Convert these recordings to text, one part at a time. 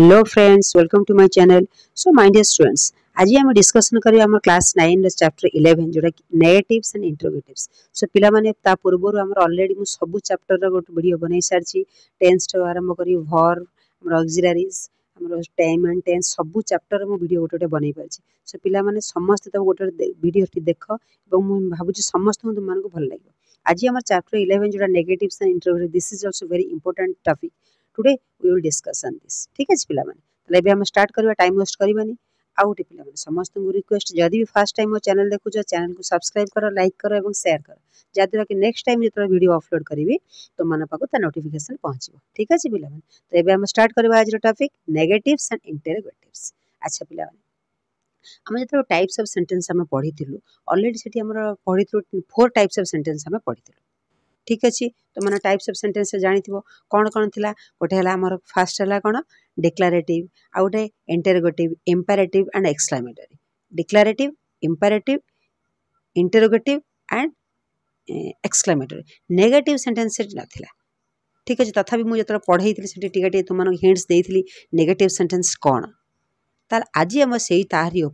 Hello friends welcome to my channel so mind students আজ আমি discussion করি আমার ক্লাস নাইনর চ্যাপ্টর ইলেভেন যেটা নেগেটিভস আন্ড ইন্ট্রোগেটিভস সো পিলামানে তা পূর্বরু আমার অলরেডি মু সবু চ্যাপ্টরর গোটে ভিডিও বনাই সারিছি টেন্সটার আরম্ভ করি ভর আমার অক্সিলারিজ আমার টাইম আন্ড টেন্স সবু চ্যাপ্টরর মু ভিডিও গোটে গোটে বনাই পারছি সো পিলামানে সমস্তে তাকে গোটে ভিডিওটি দেখ এবং মু ভাবুছি সমস্ত তোমাকে ভাল লাগিব আজ আমার চ্যাপ্টর ইলেভেন যেটা negatives and interrogative this is also very important topic today we will discussion this ठीक अच्छे पे तब आम स्टार्ट करवा टाइम वेस्ट करवानी आउ गोटे पे समस्त रिक्वेस्ट जदि भी फास्ट टाइम मो चेल देखु चैनल को सब्सक्राइब कर लाइक कर और सेयार कर जहाद्वारा कि नेक्स्ट टाइम जो भिड अपलोड करी तुम पाक नोटिकेसन पहुँचे ठीक अच्छे पे तो ये आम स्टार्ट करवा आज टपिक नेगेटिव्स एंड इंटेरोगेटिव्स अच्छा पे आम जो टाइप्स अफ सेन्टेन्स पढ़ी थूँ अलरेडी से पढ़ी through four types of sentence पढ़ी थूँ ठीक अच्छे तो मैंने टाइप्स अफ सेन्टेन्स जाथ कौन कौन थी गोटे फास्ट है कौन डिक्लारेटिव आ गए interrogative imperative and exclamatory declarative imperative interrogative and exclamatory negative sentence ना ठीक अच्छे तथा मुझे जो पढ़े से तुम हिंट्स देगेटिव सेन्टेन्स कौन तेल आज आम से ही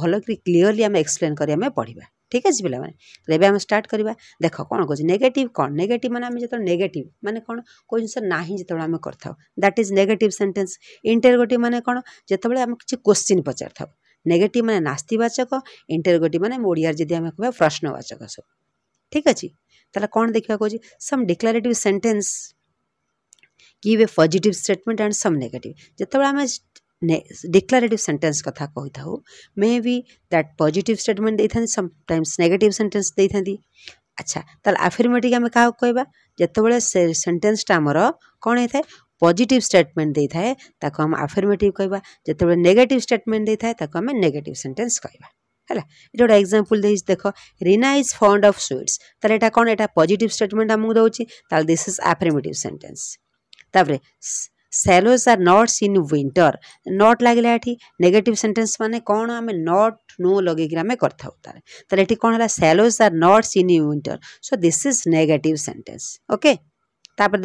भलक क्लीयरली आम एक्सप्लेन करें पढ़ा ठीक अच्छे पे तो आम स्टार्ट करवा देख कौन कह नेगेट कौन नेगेट मैंने जो नेगेट मैंने कौन कोई जिस ना जो आम कर that is negate sentence interrogate मैंने कौन जो आम किसी क्वेश्चन पचार था नेगेट मैंने नास्तिवाचक इंटेरगोटिव मैंने ओडिया जी आम कह प्रश्नवाचक सब ठीक अच्छे तेल कौन देखा कौन some declarative sentence give a positive statement and some negate जो आम डिक्लारेटिव सेन्टेन्स कथा कही था मे भी दैट पजिट स्टेटमेंट दे था समटाइम्स नेगेटिव सेन्टेन्स दे था अच्छा तो आफिर्मेटिक आम क्या कह जितेबाला सेन्टेन्सटा आमर कौन होता है पजिट स्टेटमेंट दे था आम आफिर्मेटिव कह जितेबाला नेगेटिव स्टेटमेंट दे था आम नेगेट सेन्टेन्स कहवा है ये गोटे एक्जामपल दे देख Reena is fond of sweets तटा कौन एटा पजिट स्टेटमेंट आमको दौर this is affirmative sentence swallows are nuts in winter not लगे ये नेगेटिव सेन्टेन्स मैंने कौन आम नट नो लगे आम करें तेल ये कौन है swallows are not in winter so this is negative sentence okay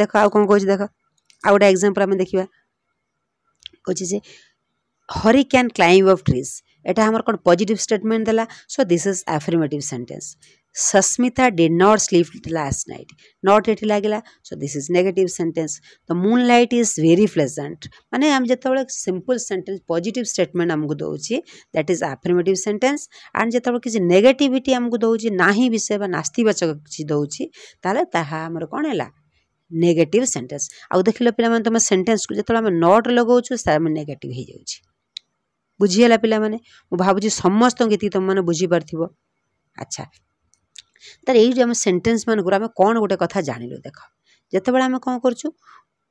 देख आउ कौन कह देख आउ गोटे एक्जामपल आम देखा कह हरी क्या क्लैम अफ ट्रीज एटा हमर कौन पॉजिटिव स्टेटमेंट देला so this is affirmative sentence Sasmita did not sleep last night not ये लगेगा so this is negative sentence the moonlight is very pleasant माने आम जो सिंपल सेंटेंस पॉजिटिव स्टेटमेंट आमको दौर that is affirmative sentence and जो किसी negativity आमको दौर ना ही विषय नास्तीवाचक किसी दौर तामर कौन है नेगेटिव सेंटेन्स आउ देख लाने तुम सेन्टेन्स को जो नट लगाऊ नेगेट हो जाए बुझीगला पे भाई समस्त ये तुम मैंने बुझीपार अच्छा ତାର ଏଇ ଯେଉଁ ଆମେ ସେଣ୍ଟେନ୍ସ ମାନଙ୍କର ଆମେ କ'ଣ ଗୋଟେ କଥା ଜାଣିଲୁ ଦେଖ ଯେତେବେଳେ ଆମେ କ'ଣ କରୁଛୁ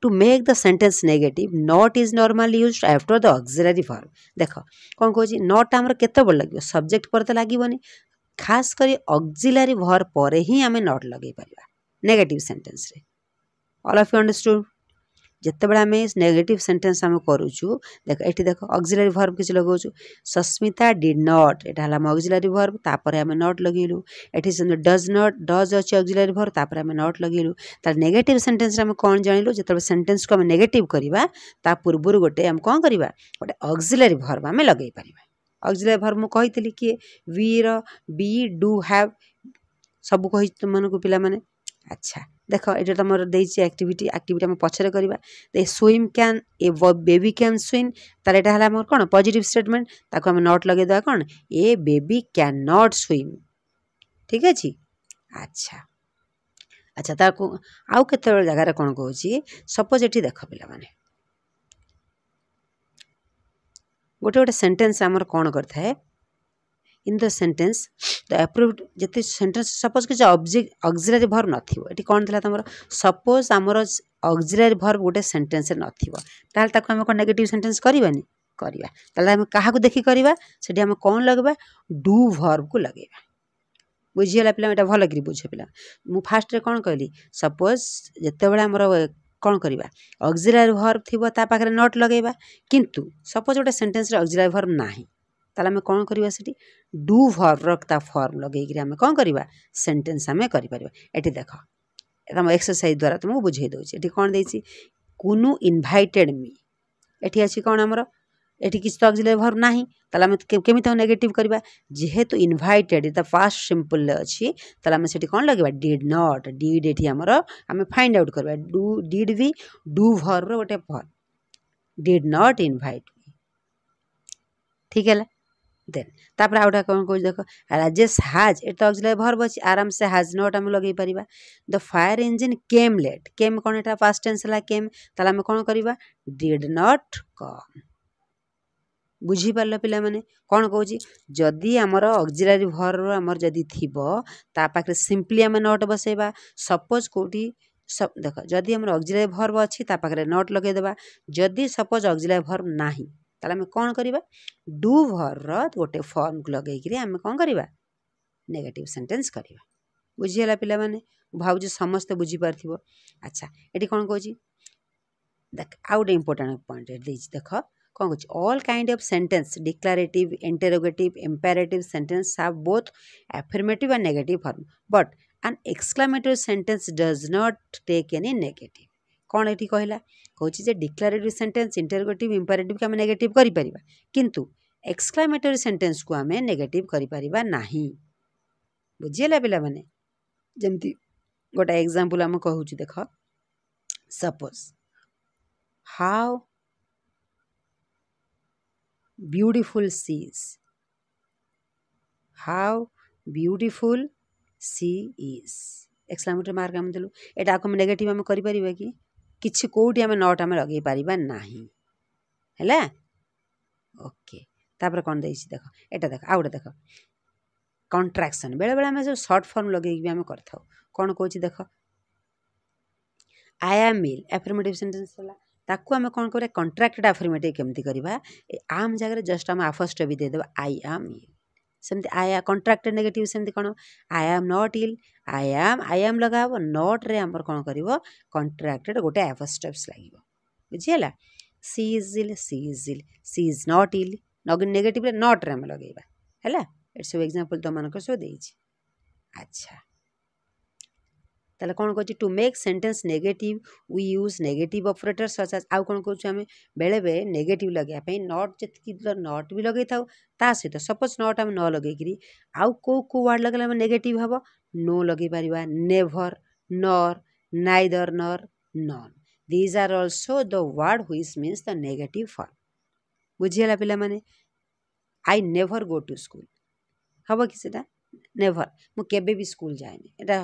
to make the sentence negative not is normally use after the auxiliary form ଦେଖ କ'ଣ କହୁଛି ନଟ୍ ଆମର କେତେବେଳେ ଲାଗିବ ସବଜେକ୍ଟ ପରେ ତ ଲାଗିବନି ଖାସ କରି ଅକ୍ସିଲାରୀ ଭର୍ ପରେ ହିଁ ଆମେ ନଟ୍ ଲଗେଇ ପାରିବା ନେଗେଟିଭ୍ ସେଣ୍ଟେନ୍ସରେ ଅଲ୍ ଅଫ୍ ୟୁ ଅଣ୍ଡରଷ୍ଟ୍ରୁଡ୍ ଯେତେବେଳେ ଆମେ ନେଗେଟିଭ୍ ସେଣ୍ଟେନ୍ସ ଆମେ କରୁଛୁ ଦେଖ ଏଠି ଦେଖ ଅକ୍ସିଲାରୀ ଭର୍ବ କିଛି ଲଗାଉଛୁ ସସ୍ମିତା ଡିଡ୍ ନଟ୍ ଏଇଟା ହେଲା ଆମ ଅକ୍ସିଲାରୀ ଭର୍ବ ତାପରେ ଆମେ ନଟ୍ ଲଗେଇଲୁ ଏଠି ଡଜ୍ ନଟ୍ ଡଜ୍ ଅଛି ଅକ୍ସିଲାରୀ ଭର୍ବ ତାପରେ ଆମେ ନଟ୍ ଲଗେଇଲୁ ତାହେଲେ ନେଗେଟିଭ୍ ସେଣ୍ଟେନ୍ସରେ ଆମେ କ'ଣ ଜାଣିଲୁ ଯେତେବେଳେ ସେଣ୍ଟେନ୍ସକୁ ଆମେ ନେଗେଟିଭ୍ କରିବା ତା ପୂର୍ବରୁ ଗୋଟେ ଆମେ କ'ଣ କରିବା ଗୋଟେ ଅକ୍ସିଲାରୀ ଭର୍ବ ଆମେ ଲଗେଇ ପାରିବା ଅକ୍ସିଲାରୀ ଭର୍ବ ମୁଁ କହିଥିଲି କିଏ ୱି'ର ବି ଡୁ ହ୍ୟାଭ୍ ସବୁ କହି ତୁମମାନଙ୍କୁ ପିଲାମାନେ ଆଚ୍ଛା ଦେଖ ଏଇଟା ତୁମର ଦେଇଛି ଆକ୍ଟିଭିଟି ଆକ୍ଟିଭିଟି ଆମେ ପଛରେ କରିବା they swim can a baby can swim ତାହେଲେ ଏଇଟା ହେଲା ଆମର କ'ଣ ପଜିଟିଭ୍ ଷ୍ଟେଟମେଣ୍ଟ ତାକୁ ଆମେ ନଟ୍ ଲଗାଇଦେବା କ'ଣ a baby can not swim ଠିକ୍ ଅଛି ଆଚ୍ଛା ଆଚ୍ଛା ତାକୁ ଆଉ କେତେବେଳେ ଜାଗାରେ କ'ଣ କହୁଛି ସପୋଜ୍ ଏଠି ଦେଖ ପିଲାମାନେ ଗୋଟେ ଗୋଟେ ସେଣ୍ଟେନ୍ସ ଆମର କ'ଣ କରିଥାଏ in the sentence the approved ଯେତେ ସେଣ୍ଟେନ୍ସ ସପୋଜ୍ କିଛି ଅକ୍ଜିଲାରୀ ଭର୍ବ ନଥିବ ଏଠି କ'ଣ ଥିଲା ତୁମର ସପୋଜ୍ ଆମର ଅକ୍ଜିଲାରୀ ଭର୍ବ ଗୋଟେ ସେଣ୍ଟେନ୍ସରେ ନଥିବ ତାହେଲେ ତାକୁ ଆମେ କ'ଣ ନେଗେଟିଭ୍ ସେଣ୍ଟେନ୍ସ କରିବାନି କରିବା ତାହେଲେ ଆମେ କାହାକୁ ଦେଖି କରିବା ସେଠି ଆମେ କ'ଣ ଲଗେଇବା ଡୁ ଭର୍ବକୁ ଲଗେଇବା ବୁଝିଗଲା ପିଲା ଏଇଟା ଭଲ କିରି ବୁଝ ପିଲା ମୁଁ ଫାଷ୍ଟରେ କ'ଣ କହିଲି ସପୋଜ୍ ଯେତେବେଳେ ଆମର କ'ଣ କରିବା ଅକ୍ଜିଲାରୀ ଭର୍ବ ଥିବ ତା ପାଖରେ ନଟ୍ ଲଗେଇବା କିନ୍ତୁ ସପୋଜ୍ ଗୋଟେ ସେଣ୍ଟେନ୍ସରେ ଅକ୍ଜିଲାରୀ ଭର୍ବ ନାହିଁ তাহলে আমি କ'ଣ କରିବା ସେଠି ଡୁ ଭର୍ବର ତା ଫର୍ମ ଲଗେଇକିରି ଆମେ କ'ଣ କରିବା ସେଣ୍ଟେନ୍ସ ଆମେ କରିପାରିବା ଏଠି ଦେଖ ତମ ଏକ୍ସରସାଇଜ୍ ଦ୍ୱାରା ତୁମକୁ ବୁଝେଇ ଦେଉଛି ଏଠି କ'ଣ ଦେଇଛି କୁନୁ ଇନଭାଇଟେଡ଼୍ ମି ଏଠି ଅଛି କ'ଣ ଆମର ଏଠି କିଛି ତ ଅକ୍ଜିଲାରି ଭର୍ବ ନାହିଁ ତାହେଲେ ଆମେ କେମିତି ତାକୁ ନେଗେଟିଭ୍ କରିବା ଯେହେତୁ ଇନଭାଇଟେଡ଼୍ ତା ଫାଷ୍ଟ ସିମ୍ପଲ୍ରେ ଅଛି ତାହେଲେ ଆମେ ସେଠି କ'ଣ ଲଗେଇବା ଡିଡ଼୍ ନଟ୍ ଡିଡ଼୍ ଏଠି ଆମର ଆମେ ଫାଇଣ୍ଡ ଆଉଟ୍ କରିବା ଡୁ ଡିଡ଼୍ ବି ଡୁ ଭର୍ବର ଗୋଟେ ଫର୍ମ ଡିଡ଼୍ ନଟ୍ ଇନଭାଇଟ୍ ଠିକ୍ ହେଲା দেন তাপরে ଆଉ ଗୋଟେ କ'ଣ କହୁଛି ଦେଖ ରାଜେଶ ହାଜ୍ ଏଠି ତ ଅକ୍ସିଲାରି ଭର୍ବ ଅଛି ଆରାମସେ ହାଜ୍ ନୋଟ୍ ଆମେ ଲଗେଇ ପାରିବା the fire engine came late came କ'ଣ ଏଇଟା ପାଷ୍ଟ ଟେନ୍ସ ହେଲା କେମ୍ ତାହେଲେ ଆମେ କ'ଣ କରିବା ଡିଡ୍ ନଟ୍ କମ୍ ବୁଝିପାରିଲ ପିଲାମାନେ କ'ଣ କହୁଛି ଯଦି ଆମର ଅକ୍ଜିଲାରି ଭର୍ବ ଆମର ଯଦି ଥିବ ତା ପାଖରେ ସିମ୍ପଲି ଆମେ ନଟ୍ ବସେଇବା ସପୋଜ୍ କେଉଁଠି ଦେଖ ଯଦି ଆମର ଅକ୍ଜିଲାରି ଭର୍ବ ଅଛି ତା ପାଖରେ ନଟ୍ ଲଗେଇଦେବା ଯଦି ସପୋଜ୍ ଅକ୍ଜିଲାରି ଭର୍ବ ନାହିଁ तमें कौन करवा डु भर्र गोटे फर्म को लगे आम कौन करवा नेगेटिव सेंटेंस करवा बुझीगला पे मैंने भाज समस्त बुझीपार अच्छा ये कौन कह देख आ गए इंपोर्टाट पॉइंट देख कौन कह all kind of sentence declarative interrogative imperative sentence have both affirmative and negative form but an exclamatory sentence does not take any negative कौन ये कहला कहे डिक्लारेटिव सेन्टेन्स इंटरगेटिव इंपारेटिव को आम नेगेट कर कितु एक्सक्लामेटरी सेन्टेन्स को आम नेगेट कर बुझेगा पाने जमी गोटे एक्जामपल आम कह देख suppose how beautiful she's how beautiful she is exclamatory mark आम दलु यहाँ को आम कर कि କିଛି କେଉଁଠି ଆମେ ନଟ୍ ଆମେ ଲଗାଇ ପାରିବା ନାହିଁ ହେଲା ଓକେ ତାପରେ କ'ଣ ଦେଇଛି ଦେଖ ଏଇଟା ଦେଖ ଆଉ ଗୋଟେ ଦେଖ କଣ୍ଟ୍ରାକ୍ସନ୍ ବେଳେବେଳେ ଆମେ ଯେଉଁ ସର୍ଟ ଫର୍ମ ଲଗାଇକି ବି ଆମେ କରିଥାଉ କ'ଣ କହୁଛି ଦେଖ I am ill affirmative sentence ହେଲା ତାକୁ ଆମେ କ'ଣ କରିବା କଣ୍ଟ୍ରାକ୍ଟେଡ଼୍ ଆଫର୍ମେଟିଭ୍ କେମିତି କରିବା ଏ ଆମ୍ ଜାଗାରେ ଜଷ୍ଟ ଆମେ ଆଫର୍ସଟା ବି ଦେଇଦେବା ଆଇ ଆମ୍ ମିଲ୍ ସେମିତି ଆଇ କଣ୍ଟ୍ରାକ୍ଟେଡ଼୍ ନେଗେଟିଭ୍ ସେମିତି କ'ଣ I am not ill I am I am ଲଗାହବ ନଟ୍ରେ ଆମର କ'ଣ କରିବ କଣ୍ଟ୍ରାକ୍ଟେଡ଼୍ ଗୋଟେ ଆଭଷ୍ଟେପ୍ସ ଲାଗିବ ବୁଝିହେଲା she is ill she is ill she is not ill ନେଗେଟିଭ୍ରେ ନଟ୍ରେ ଆମେ ଲଗେଇବା ହେଲା ଏଠି ସବୁ ଏକ୍ଜାମ୍ପଲ୍ ତୁମମାନଙ୍କର ସବୁ ଦେଇଛି ଆଚ୍ଛା ତାହେଲେ କ'ଣ କହୁଛି to make sentence negative we use negative operator such as ଆଉ କ'ଣ କହୁଛୁ ଆମେ ବେଳେବେଳେ ନେଗେଟିଭ୍ ଲଗାଇବା ପାଇଁ ନଟ୍ ଯେତିକି ନଟ୍ ବି ଲଗାଇଥାଉ ତା ସହିତ ସପୋଜ୍ ନଟ୍ ଆମେ ନ ଲଗାଇକିରି ଆଉ କେଉଁ କେଉଁ ୱାର୍ଡ଼ ଲଗାଇଲେ ଆମେ ନେଗେଟିଭ୍ ହେବ ନୋ ଲଗାଇ ପାରିବା never nor neither nor none these are also the word which means the negative form ବୁଝିଗଲା ପିଲାମାନେ I never go to school ହେବ କି ସେଇଟା ନେଭର୍ ମୁଁ କେବେ ବି ସ୍କୁଲ୍ ଯାଏନି ଏଇଟା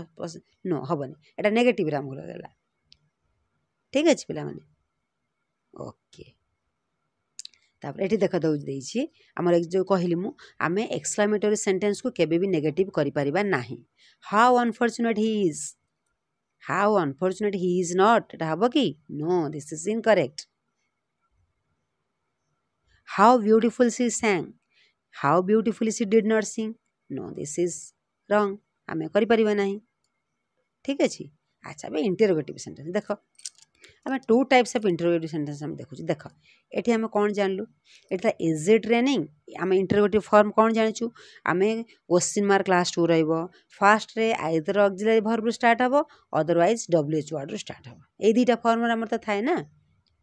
ନୁହଁ ହେବନି ଏଇଟା ନେଗେଟିଭ୍ରେ ଆମକୁ ରହିଗଲା ଠିକ୍ ଅଛି ପିଲାମାନେ ଓକେ ତାପରେ ଏଠି ଦେଖ ଦେଉଛି ଦେଇଛି ଆମର ଯେଉଁ କହିଲି ମୁଁ ଆମେ ଏକ୍ସକ୍ଲାମେଟୋରୀ ସେଣ୍ଟେନ୍ସକୁ କେବେ ବି ନେଗେଟିଭ୍ କରିପାରିବା ନାହିଁ how unfortunate he is how unfortunate he is not ଏଇଟା ହେବ କି no this is incorrect how beautiful she sang how beautifully she did not sing no this is wrong ଆମେ କରିପାରିବା ନାହିଁ ଠିକ୍ ଅଛି ଆଚ୍ଛା ଏବେ ଇଣ୍ଟେରୋଗେଟିଭ୍ ସେଣ୍ଟେନ୍ସ ଦେଖ ଆମେ two types of interrogative sentence ଆମେ ଦେଖୁଛୁ ଦେଖ ଏଠି ଆମେ କ'ଣ ଜାଣିଲୁ ଏଠି ତ ଇଜ୍ ଇଟ୍ ରେନିଂ ଆମେ ଇଣ୍ଟରୋଗେଟିଭ୍ ଫର୍ମ କ'ଣ ଜାଣିଛୁ ଆମେ କୋଶ୍ଚିନ୍ ମାର୍କ କ୍ଲାସ୍ ଟୁ ରହିବ ଫାର୍ଷ୍ଟରେ ଆଇଦର ଅକ୍ଜିଲାରୀ ଭର୍ବରୁ ଷ୍ଟାର୍ଟ ହେବ ଅଦରୱାଇଜ୍ ଡବ୍ଲ୍ୟୁ ଏଚ୍ ୱାର୍ଡ଼ରୁ ଷ୍ଟାର୍ଟ ହେବ ଏଇ ଦୁଇଟା ଫର୍ମରେ ଆମର ତ ଥାଏ ନା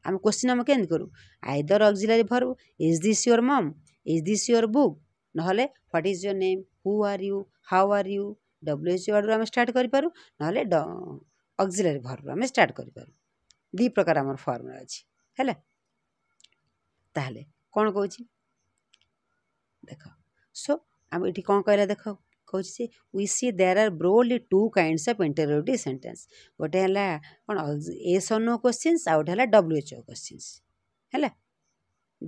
ଆମେ କୋଶ୍ଚିନ୍ ଆମେ କେମିତି କରୁ either auxiliary verb is this your mum is this your book ନହେଲେ what is your name who are you how are you W H word रु आम स्टार्ट करूँ ना अक्जिलरि भर्ड रु आम स्टार्ट कर दी प्रकार आम फर्म अच्छे है कौन कौच देख सो आम ये कौन कहला देख कहे see there are broadly two kinds of interrogative sentence गोटे कौन एसओ नो क्वेश्चन आउ गए डब्ल्यू एच ओ क्वेश्चन है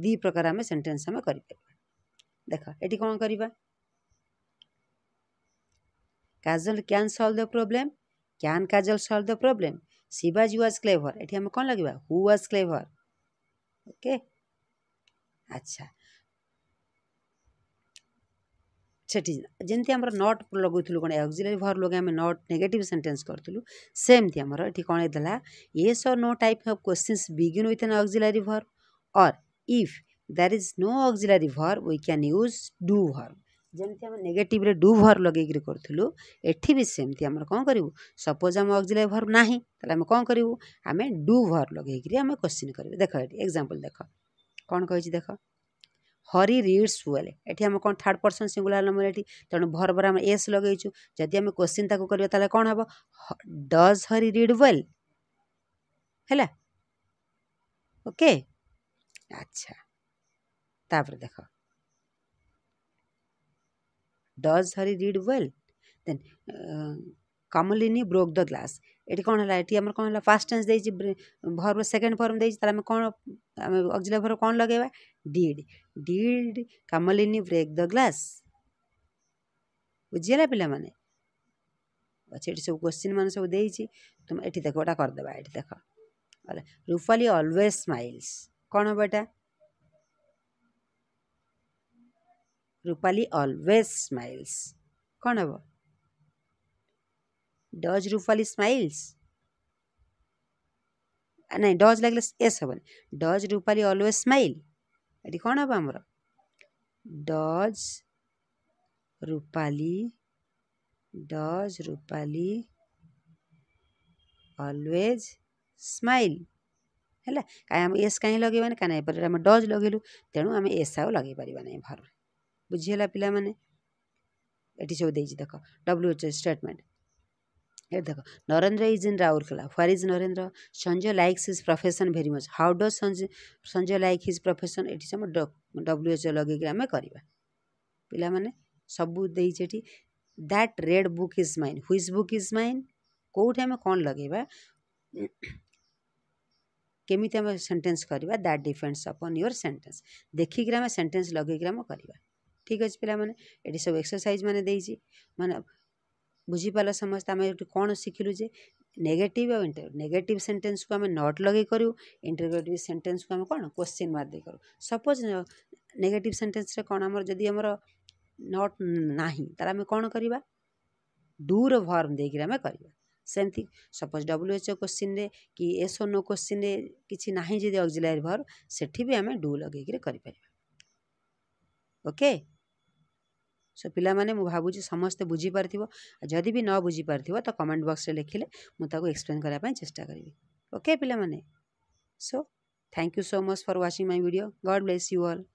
दी प्रकार आम सेन्टेन्स आम कर देख ये कौन करवा Kajal can solve the problem can Kajal solve the problem शिवाज व्वाज क्लेवर ये आम कौन लगे हू व्वाज क्लेभर ओके अच्छा सेठी जमी आम नट लगे कौन एक्जिल भर लगे आम नट नेगेटिव सेन्टेन्स करूँ सेमती आमर ये कौन देला ये sir no type of question begin with an auxiliary verb or if there is no auxiliary verb we क्या यूज डू भर ଯେମିତି ଆମେ ନେଗେଟିଭ୍ରେ ଡୁ ଭର୍ ଲଗେଇକିରି କରୁଥିଲୁ ଏଠି ବି ସେମିତି ଆମର କ'ଣ କରିବୁ ସପୋଜ୍ ଆମ ଅକ୍ଜିଲିଆରୀ ଭର୍ ନାହିଁ ତାହେଲେ ଆମେ କ'ଣ କରିବୁ ଆମେ ଡୁ ଭର୍ ଲଗେଇକିରି ଆମେ କୋଶ୍ଚିନ୍ କରିବୁ ଦେଖ ଏଠି ଏକ୍ଜାମ୍ପଲ୍ ଦେଖ କ'ଣ କହିଛି ଦେଖ ହରି ରିଡ୍ସ ୱେଲ୍ ଏଠି ଆମେ କ'ଣ ଥାର୍ଡ଼ ପର୍ସନ୍ ସିଙ୍ଗୁଲାର ନମ୍ବର ଏଠି ତେଣୁ ଭର୍ବରେ ଆମେ ଏସ୍ ଲଗେଇଛୁ ଯଦି ଆମେ କୋଶ୍ଚିନ୍ ତାକୁ କରିବା ତାହେଲେ କ'ଣ ହେବ ଡଜ୍ ହରି ରିଡ୍ ୱେଲ୍ ହେଲା ଓକେ ଆଚ୍ଛା ତାପରେ ଦେଖ डज हरी रिड व्वेल दे कमलिनी ब्रोक द ग्लास ये कौन है ये आम कौन है past tense verb second form देखें कौन अक्जिला भर कौन लगे did did Kamalini break the glass बुझे पे अच्छा ये सब क्वेश्चन मान सब तुम ये देख गोटा करदे ये देख रूपाली अलवेज स्माइल्स कौन हाँ रूपाली अलवेज स्माइल्स कौन हम डज रूपाली स्माइल्स ना डज लगे एस हम डज रूपाली अलवेज स्माइल ये कौन हम आम does Rupali does Rupali always smile है कहीं एस कहीं लगे ना कहीं डज लगेलु तेणु आम एस आगे पारे भर ବୁଝିଗଲା ପିଲାମାନେ ଏଠି ସବୁ ଦେଇଛି ଦେଖ ଡବ୍ଲ୍ୟୁଏଚ୍ଓ ଷ୍ଟେଟମେଣ୍ଟ ଏଠି ଦେଖ Narendra is in Rourkela where is Narendra Sanjay likes his profession very much how does Sanjay Sanjay like his profession ଏଠି ସବୁ ଡବ୍ଲ୍ୟୁଏଚ୍ଓ ଲଗେଇକି ଆମେ କରିବା ପିଲାମାନେ ସବୁ ଦେଇଛି ଏଠି that red book is mine whose book is mine କେଉଁଠି ଆମେ କ'ଣ ଲଗେଇବା କେମିତି ଆମେ ସେଣ୍ଟେନ୍ସ କରିବା that depends upon your sentence ଦେଖିକିରି ଆମେ ସେଣ୍ଟେନ୍ସ ଲଗେଇକିରି ଆମେ କରିବା ठीक अच्छे पे ये सब एक्सरसाइज मैंने मैंने बुझीपाल समस्त आम कौन शिखिलुजे नेगेटिव आउ इंटर नेगेटिव सेंटेंस को आम नट लगे करूँ इंटरग्रेटिव सेन्टेन्स को आम कौन क्वेश्चन मार्क दे करूँ सपोज नेगेटिव सेंटेंस रे कौन आम जदि आम नट ना तमें कौन करवा डूर भर्म देकर आम करमती suppose W H O question कि एसओ नो क्वेश्चन किसी ना जी अक्जिलारी भर से आम डू लगे करके okay? ସୋ ପିଲାମାନେ ମୁଁ ଭାବୁଛି ସମସ୍ତେ ବୁଝିପାରିଥିବ ଆଉ ଯଦି ବି ନ ବୁଝିପାରିଥିବ ତ କମେଣ୍ଟ ବକ୍ସରେ ଲେଖିଲେ ମୁଁ ତାକୁ ଏକ୍ସପ୍ଲେନ୍ କରିବା ପାଇଁ ଚେଷ୍ଟା କରିବି ଓକେ ପିଲାମାନେ so thank you so much for watching my video God bless you all